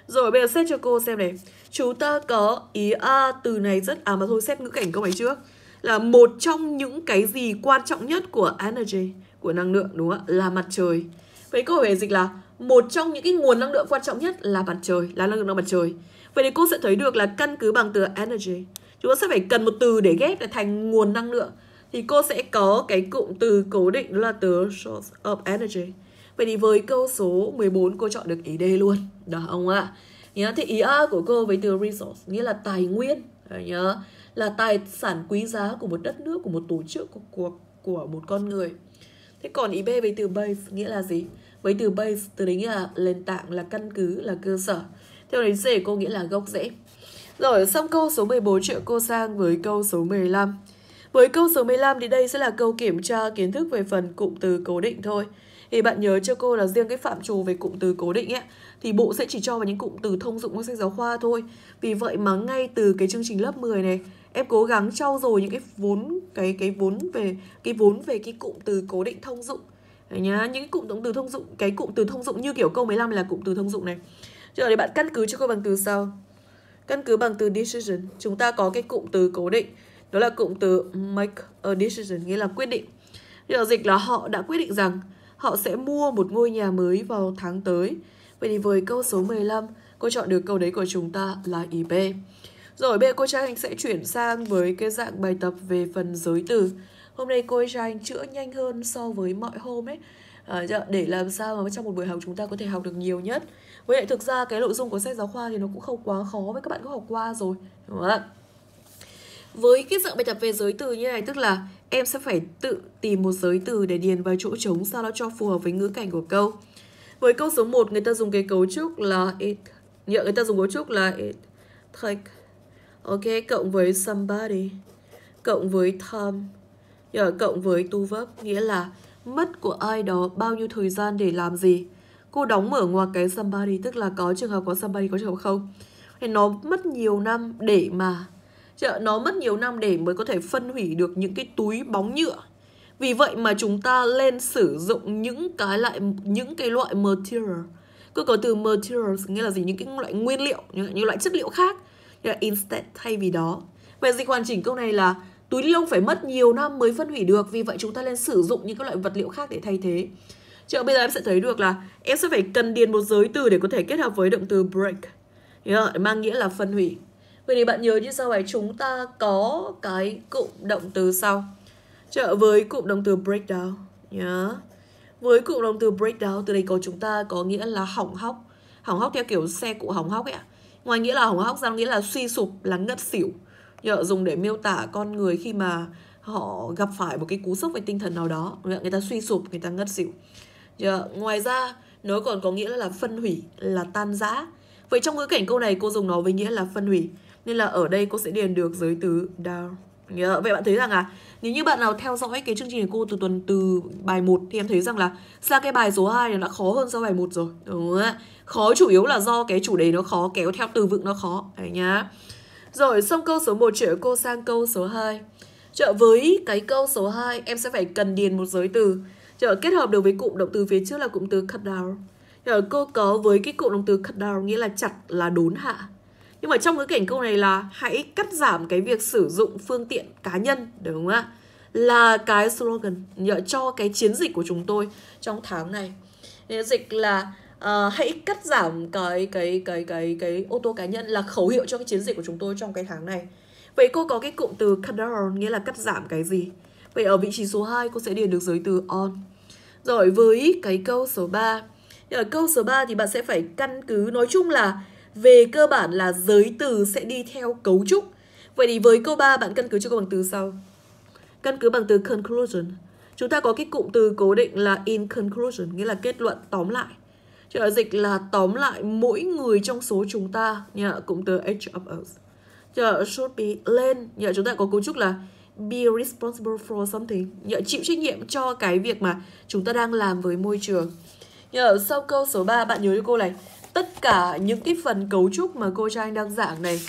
Rồi bây giờ xét cho cô xem này. Chúng ta có ý A từ này rất à mà thôi xét ngữ cảnh câu ấy trước. Là một trong những cái gì quan trọng nhất của energy, của năng lượng đúng không ạ? Là mặt trời. Vậy câu hỏi dịch là một trong những cái nguồn năng lượng quan trọng nhất là mặt trời, là năng lượng mặt trời. Vậy thì cô sẽ thấy được là căn cứ bằng từ energy. Chúng ta sẽ phải cần một từ để ghép để thành nguồn năng lượng. Thì cô sẽ có cái cụm từ cố định đó là từ source of energy. Vậy thì với câu số 14 cô chọn được ý D luôn. đó ông ạ? Nhớ thì ý A của cô với từ resource nghĩa là tài nguyên. Nhớ là tài sản quý giá của một đất nước, của một tổ chức, của, của, của một con người. Thế còn ý B với từ base nghĩa là gì? với từ base từ đấy nghĩa là nền tảng là căn cứ là cơ sở theo đấy rễ cô nghĩa là gốc rễ rồi xong câu số 14 triệu cô sang với câu số 15 với câu số 15 thì đây sẽ là câu kiểm tra kiến thức về phần cụm từ cố định thôi thì bạn nhớ cho cô là riêng cái phạm trù về cụm từ cố định ấy thì bộ sẽ chỉ cho vào những cụm từ thông dụng trong sách giáo khoa thôi vì vậy mà ngay từ cái chương trình lớp 10 này em cố gắng trau dồi những cái vốn cái cái vốn về cái vốn về cái cụm từ cố định thông dụng Đấy nhá, những cụm động từ thông dụng, cái cụm từ thông dụng như kiểu câu 15 là cụm từ thông dụng này. Chứ để bạn căn cứ cho câu bằng từ sau. Căn cứ bằng từ decision, chúng ta có cái cụm từ cố định, đó là cụm từ make a decision nghĩa là quyết định. Bây giờ dịch là họ đã quyết định rằng họ sẽ mua một ngôi nhà mới vào tháng tới. Vậy thì với câu số 15, cô chọn được câu đấy của chúng ta là ý B. Rồi bây giờ cô Trang sẽ chuyển sang với cái dạng bài tập về phần giới từ hôm nay cô ấy cho anh chữa nhanh hơn so với mọi hôm ấy à, để làm sao mà trong một buổi học chúng ta có thể học được nhiều nhất với lại thực ra cái nội dung của sách giáo khoa thì nó cũng không quá khó với các bạn có học qua rồi đúng không ạ với cái dạng bài tập về giới từ như này tức là em sẽ phải tự tìm một giới từ để điền vào chỗ trống sao nó cho phù hợp với ngữ cảnh của câu với câu số 1 người ta dùng cái cấu trúc là it người ta dùng cấu trúc là it take ok cộng với somebody cộng với time ở ờ, cộng với tu vấp nghĩa là mất của ai đó bao nhiêu thời gian để làm gì. Cô đóng mở ngoặc cái somebody tức là có trường hợp có somebody có trường hợp không. Thì nó mất nhiều năm để mà chợ nó mất nhiều năm để mới có thể phân hủy được những cái túi bóng nhựa. Vì vậy mà chúng ta lên sử dụng những cái lại những cái loại material. Cứ có từ materials nghĩa là gì những cái loại nguyên liệu, những, những loại chất liệu khác. Như là instead thay vì đó. về dịch hoàn chỉnh câu này là túi ni lông phải mất nhiều năm mới phân hủy được vì vậy chúng ta nên sử dụng những các loại vật liệu khác để thay thế chứ bây giờ em sẽ thấy được là em sẽ phải cần điền một giới từ để có thể kết hợp với động từ break yeah, mang nghĩa là phân hủy vậy thì bạn nhớ như sau này chúng ta có cái cụm động từ sau chợ với cụm động từ breakdown nhá yeah. với cụm động từ breakdown từ đây có chúng ta có nghĩa là hỏng hóc hỏng hóc theo kiểu xe cụ hỏng hóc ấy ngoài nghĩa là hỏng hóc ra nghĩa là suy sụp là ngất xỉu Nhờ dùng để miêu tả con người khi mà họ gặp phải một cái cú sốc về tinh thần nào đó người ta suy sụp người ta ngất xỉu ngoài ra nó còn có nghĩa là phân hủy là tan rã vậy trong ngữ cảnh câu này cô dùng nó với nghĩa là phân hủy nên là ở đây cô sẽ điền được giới từ down vậy bạn thấy rằng à nếu như bạn nào theo dõi cái chương trình của cô từ tuần từ bài 1 thì em thấy rằng là ra cái bài số 2 nó đã khó hơn so bài 1 rồi đúng không ạ khó chủ yếu là do cái chủ đề nó khó kéo theo từ vựng nó khó đấy nhá rồi xong câu số 1 chuyển cô sang câu số 2. Trợ với cái câu số 2 em sẽ phải cần điền một giới từ. Trợ kết hợp được với cụm động từ phía trước là cụm từ cut down. Trợ cô có với cái cụm động từ cut down nghĩa là chặt là đốn hạ. Nhưng mà trong cái cảnh câu này là hãy cắt giảm cái việc sử dụng phương tiện cá nhân đúng không ạ? Là cái slogan nhờ cho cái chiến dịch của chúng tôi trong tháng này. Dịch là uh, hãy cắt giảm cái cái cái cái cái ô tô cá nhân là khẩu hiệu cho cái chiến dịch của chúng tôi trong cái tháng này vậy cô có cái cụm từ cut down nghĩa là cắt giảm cái gì vậy ở vị trí số 2 cô sẽ điền được giới từ on rồi với cái câu số 3 ở câu số 3 thì bạn sẽ phải căn cứ nói chung là về cơ bản là giới từ sẽ đi theo cấu trúc Vậy thì với câu 3 bạn căn cứ cho câu bằng từ sau Căn cứ bằng từ conclusion Chúng ta có cái cụm từ cố định là in conclusion Nghĩa là kết luận tóm lại Trợ dịch là tóm lại mỗi người trong số chúng ta, nhờ, cũng từ each of us. Nhờ, should be lên, nhờ, chúng ta có cấu trúc là be responsible for something, nhờ, chịu trách nhiệm cho cái việc mà chúng ta đang làm với môi trường. Nhờ, sau câu số 3, bạn nhớ cho cô này, tất cả những cái phần cấu trúc mà cô trai đang giảng này,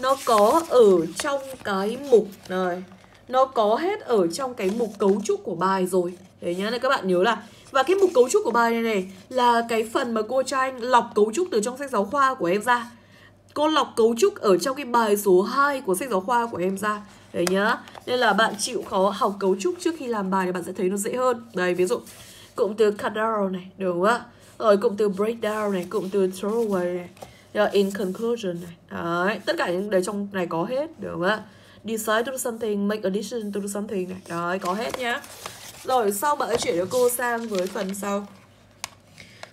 nó có ở trong cái mục này, nó có hết ở trong cái mục cấu trúc của bài rồi. Thế nhá, này các bạn nhớ là và cái mục cấu trúc của bài này này là cái phần mà cô cho anh lọc cấu trúc từ trong sách giáo khoa của em ra. Cô lọc cấu trúc ở trong cái bài số 2 của sách giáo khoa của em ra. Đấy nhá. Nên là bạn chịu khó học cấu trúc trước khi làm bài thì bạn sẽ thấy nó dễ hơn. Đây ví dụ cụm từ cut down này, đúng không ạ? Rồi cụm từ breakdown này, cụm từ throw away này. Rồi in conclusion này. Đấy, tất cả những đấy trong này có hết, được không ạ? Decide to do something, make a decision to do something này. Đấy, có hết nhá. Rồi sau bạn chuyển cho cô sang với phần sau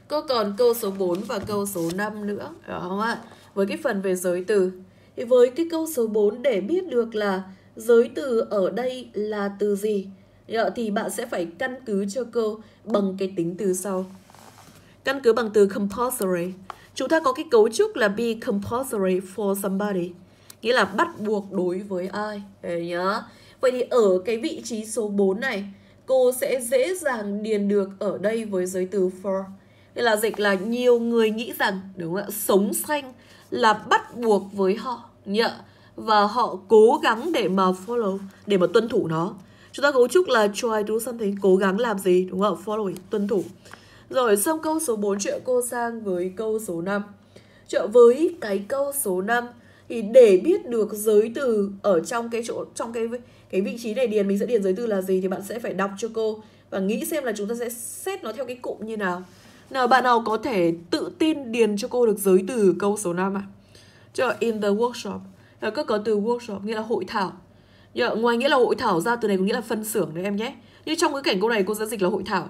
Cô còn câu số 4 và câu số 5 nữa Hiểu không ạ? Với cái phần về giới từ Thì với cái câu số 4 để biết được là giới từ ở đây là từ gì Thì bạn sẽ phải căn cứ cho cô bằng cái tính từ sau Căn cứ bằng từ compulsory Chúng ta có cái cấu trúc là be compulsory for somebody Nghĩa là bắt buộc đối với ai Đấy nhá Vậy thì ở cái vị trí số 4 này cô sẽ dễ dàng điền được ở đây với giới từ for. Nên là dịch là nhiều người nghĩ rằng đúng không ạ? Sống xanh là bắt buộc với họ nhạ và họ cố gắng để mà follow, để mà tuân thủ nó. Chúng ta cấu trúc là try do something, cố gắng làm gì đúng không? ạ Follow, tuân thủ. Rồi xong câu số 4 triệu cô sang với câu số 5. Trợ với cái câu số 5 thì để biết được giới từ ở trong cái chỗ trong cái cái vị trí để điền mình sẽ điền giới từ là gì thì bạn sẽ phải đọc cho cô và nghĩ xem là chúng ta sẽ xét nó theo cái cụm như nào nào bạn nào có thể tự tin điền cho cô được giới từ câu số 5 ạ à? Chờ in the workshop là các có từ workshop nghĩa là hội thảo Yeah, dạ, ngoài nghĩa là hội thảo ra từ này có nghĩa là phân xưởng đấy em nhé Như trong cái cảnh câu này cô sẽ dịch là hội thảo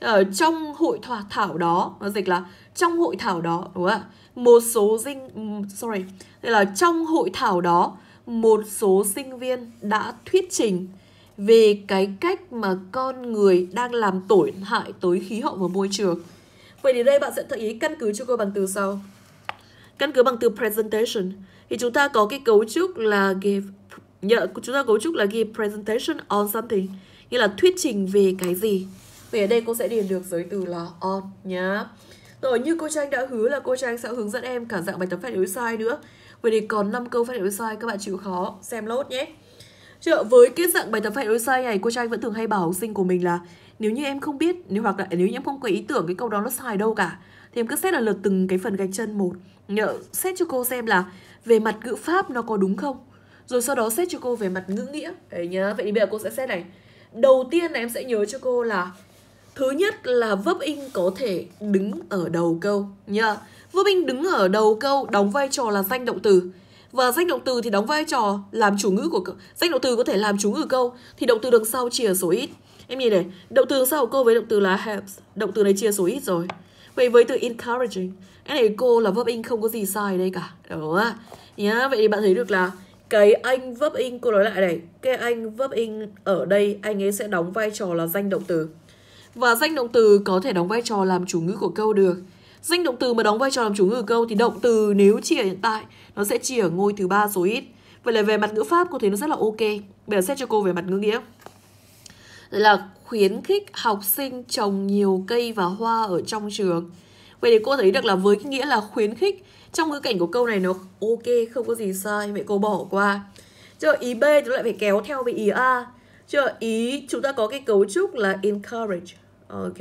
ở ờ, trong hội thỏa thảo đó nó dịch là trong hội thảo đó đúng không ạ một số dinh ừ, sorry đây là trong hội thảo đó một số sinh viên đã thuyết trình về cái cách mà con người đang làm tổn hại tới khí hậu và môi trường. Vậy thì đây bạn sẽ thấy ý căn cứ cho cô bằng từ sau. Căn cứ bằng từ presentation thì chúng ta có cái cấu trúc là give nhờ chúng ta cấu trúc là give presentation on something nghĩa là thuyết trình về cái gì. Vậy ở đây cô sẽ điền được giới từ là on nhá. Rồi như cô Trang đã hứa là cô Trang sẽ hướng dẫn em cả dạng bài tập phát đối sai nữa Vậy thì còn 5 câu phát hiện đối sai các bạn chịu khó xem lốt nhé. Chợ với cái dạng bài tập phát hiện đối sai này, cô trai vẫn thường hay bảo học sinh của mình là nếu như em không biết, nếu hoặc là nếu như em không có ý tưởng cái câu đó nó sai đâu cả thì em cứ xét là lượt từng cái phần gạch chân một. Nhờ xét cho cô xem là về mặt ngữ pháp nó có đúng không. Rồi sau đó xét cho cô về mặt ngữ nghĩa. Đấy nhá. Vậy thì bây giờ cô sẽ xét này. Đầu tiên là em sẽ nhớ cho cô là Thứ nhất là vấp in có thể đứng ở đầu câu nhá. Vũ Minh đứng ở đầu câu đóng vai trò là danh động từ. Và danh động từ thì đóng vai trò làm chủ ngữ của câu. Danh động từ có thể làm chủ ngữ câu thì động từ đằng sau chia số ít. Em nhìn này, động từ đằng sau của câu với động từ là helps. Động từ này chia số ít rồi. Vậy với từ encouraging, cái này cô là verb in không có gì sai đây cả. Đúng không? Yeah, vậy thì bạn thấy được là cái anh verb in cô nói lại này, cái anh verb in ở đây anh ấy sẽ đóng vai trò là danh động từ. Và danh động từ có thể đóng vai trò làm chủ ngữ của câu được. Danh động từ mà đóng vai trò làm chủ ngữ câu thì động từ nếu chỉ ở hiện tại nó sẽ chỉ ở ngôi thứ ba số ít. Vậy là về mặt ngữ pháp cô thấy nó rất là ok. Bây giờ xét cho cô về mặt ngữ nghĩa. Đấy là khuyến khích học sinh trồng nhiều cây và hoa ở trong trường. Vậy thì cô thấy được là với cái nghĩa là khuyến khích trong ngữ cảnh của câu này nó ok không có gì sai vậy cô bỏ qua. Chứ ý B nó lại phải kéo theo với ý A. Chứ ý chúng ta có cái cấu trúc là encourage. Ok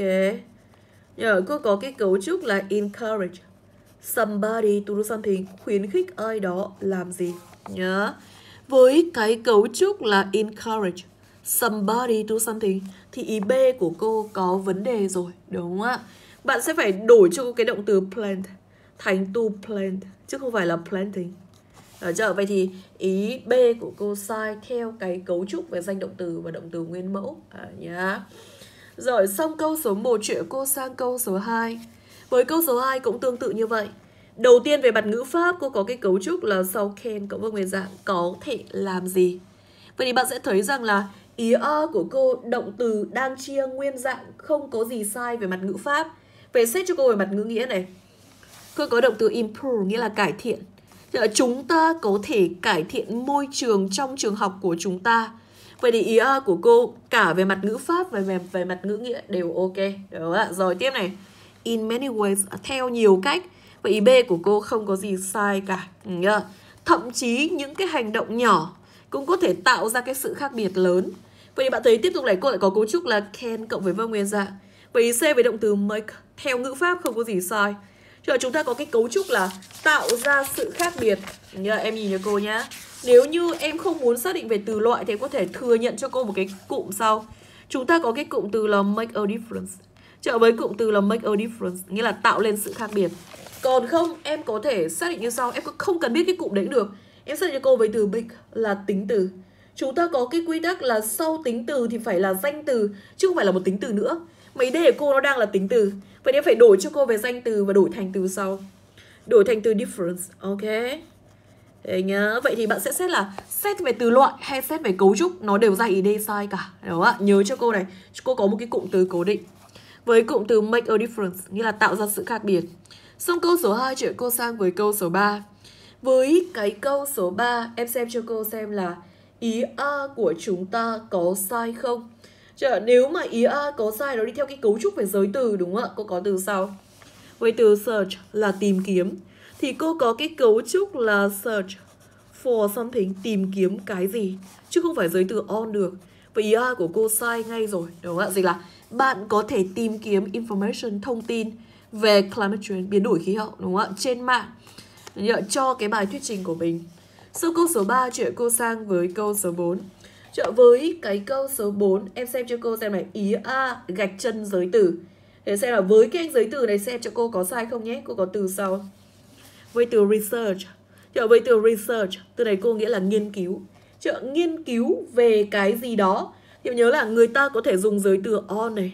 rồi cô có cái cấu trúc là encourage somebody to do something khuyến khích ai đó làm gì nhớ yeah. với cái cấu trúc là encourage somebody to something thì ý B của cô có vấn đề rồi, đúng không ạ? Bạn sẽ phải đổi cho cô cái động từ plant thành to plant chứ không phải là planting. ở chưa? Vậy thì ý B của cô sai theo cái cấu trúc về danh động từ và động từ nguyên mẫu à, Yeah. Rồi xong câu số 1 chuyện cô sang câu số 2. Với câu số 2 cũng tương tự như vậy. Đầu tiên về mặt ngữ pháp cô có cái cấu trúc là sau can cộng với nguyên dạng có thể làm gì. Vậy thì bạn sẽ thấy rằng là ý o của cô động từ đang chia nguyên dạng không có gì sai về mặt ngữ pháp. Về xét cho cô về mặt ngữ nghĩa này. Cô có động từ improve nghĩa là cải thiện. Chúng ta có thể cải thiện môi trường trong trường học của chúng ta vậy thì ý ờ, của cô cả về mặt ngữ pháp và về, về mặt ngữ nghĩa đều ok đúng không ạ rồi tiếp này in many ways à, theo nhiều cách vậy ý b của cô không có gì sai cả ừ, thậm chí những cái hành động nhỏ cũng có thể tạo ra cái sự khác biệt lớn vậy thì bạn thấy tiếp tục này cô lại có cấu trúc là can cộng với vâng nguyên dạng vậy ý c với động từ make theo ngữ pháp không có gì sai rồi chúng ta có cái cấu trúc là tạo ra sự khác biệt ừ, nhớ em nhìn cho cô nhá nếu như em không muốn xác định về từ loại thì em có thể thừa nhận cho cô một cái cụm sau. Chúng ta có cái cụm từ là make a difference. Trở với cụm từ là make a difference, nghĩa là tạo lên sự khác biệt. Còn không, em có thể xác định như sau, em không cần biết cái cụm đấy được. Em xác định cho cô với từ big là tính từ. Chúng ta có cái quy tắc là sau tính từ thì phải là danh từ, chứ không phải là một tính từ nữa. Mấy đề của cô nó đang là tính từ. Vậy nên phải đổi cho cô về danh từ và đổi thành từ sau. Đổi thành từ difference, ok? Đấy nhá. Vậy thì bạn sẽ xét là xét về từ loại hay xét về cấu trúc nó đều ra ý đề sai cả. Đúng không ạ? Nhớ cho cô này, cô có một cái cụm từ cố định. Với cụm từ make a difference nghĩa là tạo ra sự khác biệt. Xong câu số 2 chuyển cô sang với câu số 3. Với cái câu số 3 em xem cho cô xem là ý A của chúng ta có sai không? Chờ, nếu mà ý A có sai nó đi theo cái cấu trúc về giới từ đúng không ạ? Cô có từ sau. Với từ search là tìm kiếm thì cô có cái cấu trúc là search for something, tìm kiếm cái gì, chứ không phải giới từ on được. vậy ý A của cô sai ngay rồi, đúng không ạ? Dịch là bạn có thể tìm kiếm information, thông tin về climate change, biến đổi khí hậu, đúng không ạ? Trên mạng, cho cái bài thuyết trình của mình. Sau câu số 3, chuyển cô sang với câu số 4. Chợ với cái câu số 4, em xem cho cô xem này, ý A, gạch chân giới từ. Để xem là với cái anh giới từ này xem cho cô có sai không nhé, cô có từ sau với từ research chợ với từ research từ này cô nghĩa là nghiên cứu chợ nghiên cứu về cái gì đó thì nhớ là người ta có thể dùng giới từ on này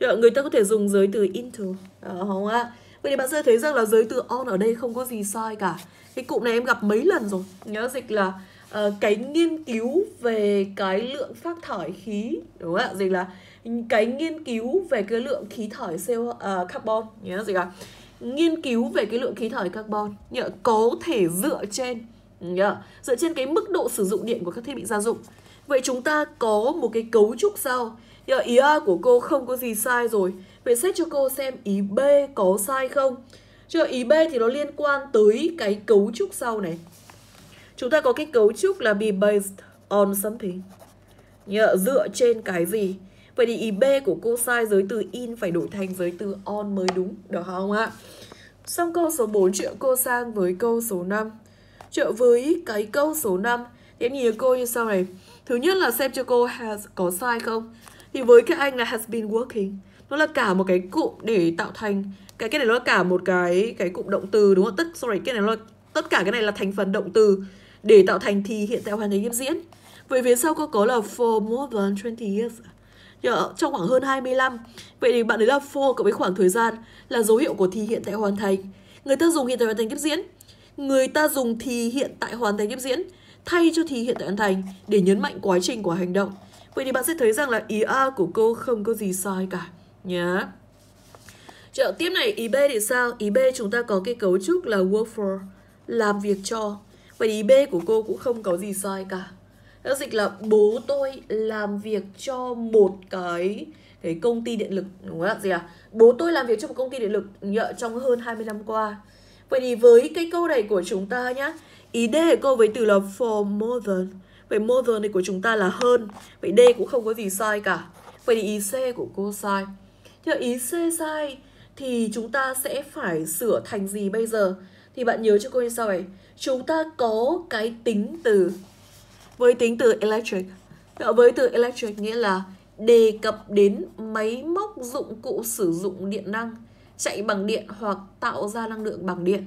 chợ người ta có thể dùng giới từ into đó, không ạ vậy thì bạn sẽ thấy rằng là giới từ on ở đây không có gì sai cả cái cụm này em gặp mấy lần rồi nhớ dịch là uh, cái nghiên cứu về cái lượng phát thải khí đúng không ạ dịch là cái nghiên cứu về cái lượng khí thải CO uh, ờ, carbon nhớ dịch là nghiên cứu về cái lượng khí thải carbon nhờ, có thể dựa trên nhờ, dựa trên cái mức độ sử dụng điện của các thiết bị gia dụng vậy chúng ta có một cái cấu trúc sau. nhờ, ý A của cô không có gì sai rồi vậy xét cho cô xem ý B có sai không chưa ý B thì nó liên quan tới cái cấu trúc sau này chúng ta có cái cấu trúc là be based on something nhờ, dựa trên cái gì Vậy thì ý B của cô sai giới từ in phải đổi thành giới từ on mới đúng, được không ạ? Xong câu số 4 chuyện cô sang với câu số 5 Trợ với cái câu số 5 Thì em cô như sau này Thứ nhất là xem cho cô has có sai không Thì với các anh là has been working Nó là cả một cái cụm để tạo thành Cái cái này nó là cả một cái cái cụm động từ đúng không? Tất sorry, cái này là, tất cả cái này là thành phần động từ Để tạo thành thì hiện tại hoàn thành nghiêm diễn Vậy phía sau cô có là for more than 20 years trong khoảng hơn 25. Vậy thì bạn ấy là for cộng với khoảng thời gian là dấu hiệu của thì hiện tại hoàn thành. Người ta dùng hiện tại hoàn thành tiếp diễn. Người ta dùng thì hiện tại hoàn thành tiếp diễn thay cho thì hiện tại hoàn thành để nhấn mạnh quá trình của hành động. Vậy thì bạn sẽ thấy rằng là ý A của cô không có gì sai cả nhá. Yeah. Trợ tiếp này ý B thì sao? Ý B chúng ta có cái cấu trúc là work for, làm việc cho. Vậy ý B của cô cũng không có gì sai cả giao dịch là bố tôi làm việc cho một cái cái công ty điện lực đúng không ạ gì à bố tôi làm việc cho một công ty điện lực nhợ trong hơn 20 năm qua vậy thì với cái câu này của chúng ta nhá ý D của cô với từ là for more than vậy more than này của chúng ta là hơn vậy D cũng không có gì sai cả vậy thì ý C của cô sai nhưng ý C sai thì chúng ta sẽ phải sửa thành gì bây giờ thì bạn nhớ cho cô như sau này chúng ta có cái tính từ với tính từ electric. Dạ, với từ electric nghĩa là đề cập đến máy móc dụng cụ sử dụng điện năng, chạy bằng điện hoặc tạo ra năng lượng bằng điện.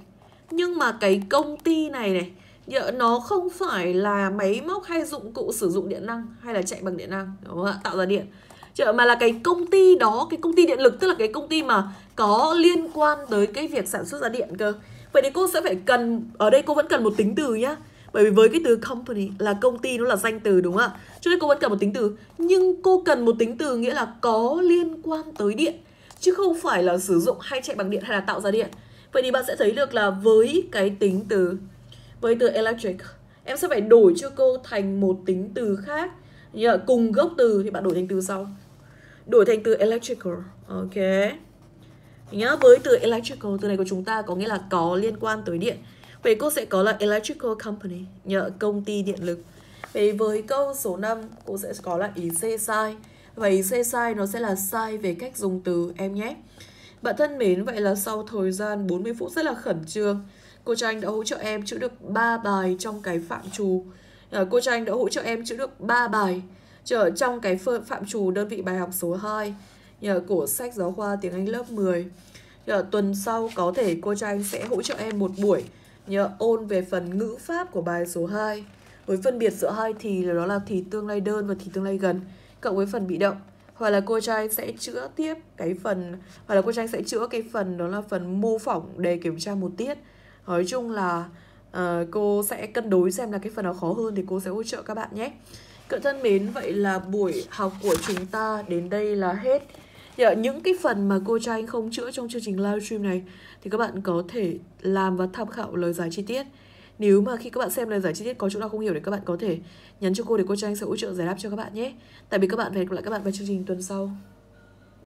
Nhưng mà cái công ty này này, dạ, nó không phải là máy móc hay dụng cụ sử dụng điện năng hay là chạy bằng điện năng, đúng không ạ? Tạo ra điện. Chợ dạ, mà là cái công ty đó, cái công ty điện lực tức là cái công ty mà có liên quan tới cái việc sản xuất ra điện cơ. Vậy thì cô sẽ phải cần ở đây cô vẫn cần một tính từ nhá bởi vì với cái từ company là công ty nó là danh từ đúng không ạ cho nên cô vẫn cần một tính từ nhưng cô cần một tính từ nghĩa là có liên quan tới điện chứ không phải là sử dụng hay chạy bằng điện hay là tạo ra điện vậy thì bạn sẽ thấy được là với cái tính từ với từ electric em sẽ phải đổi cho cô thành một tính từ khác như là cùng gốc từ thì bạn đổi thành từ sau đổi thành từ electrical ok nhớ với từ electrical từ này của chúng ta có nghĩa là có liên quan tới điện Vậy cô sẽ có là Electrical Company, nhờ công ty điện lực. Vậy với câu số 5, cô sẽ có là ý C sai. Và ý C sai nó sẽ là sai về cách dùng từ em nhé. Bạn thân mến, vậy là sau thời gian 40 phút rất là khẩn trương, cô tranh đã hỗ trợ em chữ được 3 bài trong cái phạm trù. À, cô tranh đã hỗ trợ em chữ được 3 bài trở trong cái phạm trù đơn vị bài học số 2 nhờ của sách giáo khoa tiếng Anh lớp 10. Nhờ tuần sau có thể cô tranh sẽ hỗ trợ em một buổi nhớ ôn về phần ngữ pháp của bài số 2 với phân biệt giữa hai thì là đó là thì tương lai đơn và thì tương lai gần cộng với phần bị động hoặc là cô trai sẽ chữa tiếp cái phần hoặc là cô trai sẽ chữa cái phần đó là phần mô phỏng đề kiểm tra một tiết nói chung là uh, cô sẽ cân đối xem là cái phần nào khó hơn thì cô sẽ hỗ trợ các bạn nhé cỡ thân mến vậy là buổi học của chúng ta đến đây là hết dạ, những cái phần mà cô trai anh không chữa trong chương trình livestream này thì các bạn có thể làm và tham khảo lời giải chi tiết nếu mà khi các bạn xem lời giải chi tiết có chỗ nào không hiểu thì các bạn có thể nhắn cho cô để cô Trang sẽ hỗ trợ giải đáp cho các bạn nhé. Tại vì các bạn và hẹn gặp lại các bạn vào chương trình tuần sau.